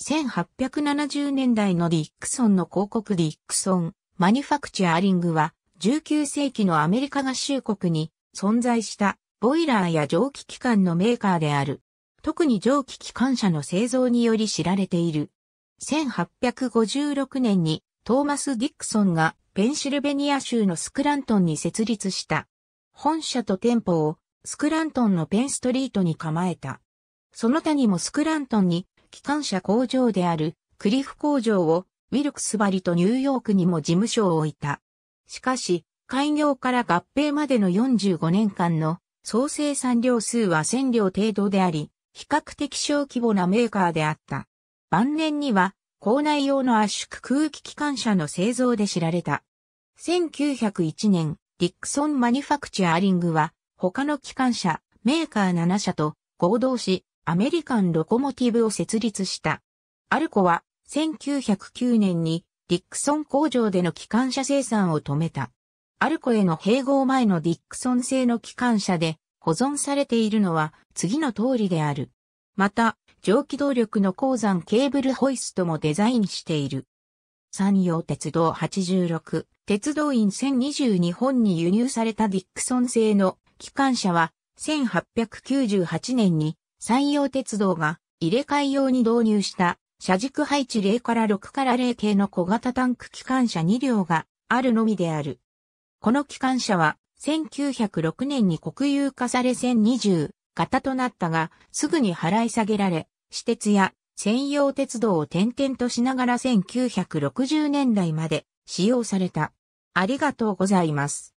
1870年代のディックソンの広告ディックソン・マニュファクチャーリングは19世紀のアメリカ合衆国に存在したボイラーや蒸気機関のメーカーである。特に蒸気機関車の製造により知られている。1856年にトーマス・ディックソンがペンシルベニア州のスクラントンに設立した。本社と店舗をスクラントンのペンストリートに構えた。その他にもスクラントンに機関車工場であるクリフ工場をウィルクスバリとニューヨークにも事務所を置いた。しかし、開業から合併までの45年間の総生産量数は1000両程度であり、比較的小規模なメーカーであった。晩年には、校内用の圧縮空気機関車の製造で知られた。1901年、ディックソン・マニュファクチャーリングは、他の機関車、メーカー7社と合同し、アメリカンロコモティブを設立した。アルコは1909年にディックソン工場での機関車生産を止めた。アルコへの併合前のディックソン製の機関車で保存されているのは次の通りである。また、蒸気動力の鉱山ケーブルホイストもデザインしている。山陽鉄道86、鉄道員1020日本に輸入されたディックソン製の機関車は1898年に山陽鉄道が入れ替え用に導入した車軸配置0から6から0系の小型タンク機関車2両があるのみである。この機関車は1906年に国有化され1020型となったが、すぐに払い下げられ、私鉄や専用鉄道を転々としながら1960年代まで使用された。ありがとうございます。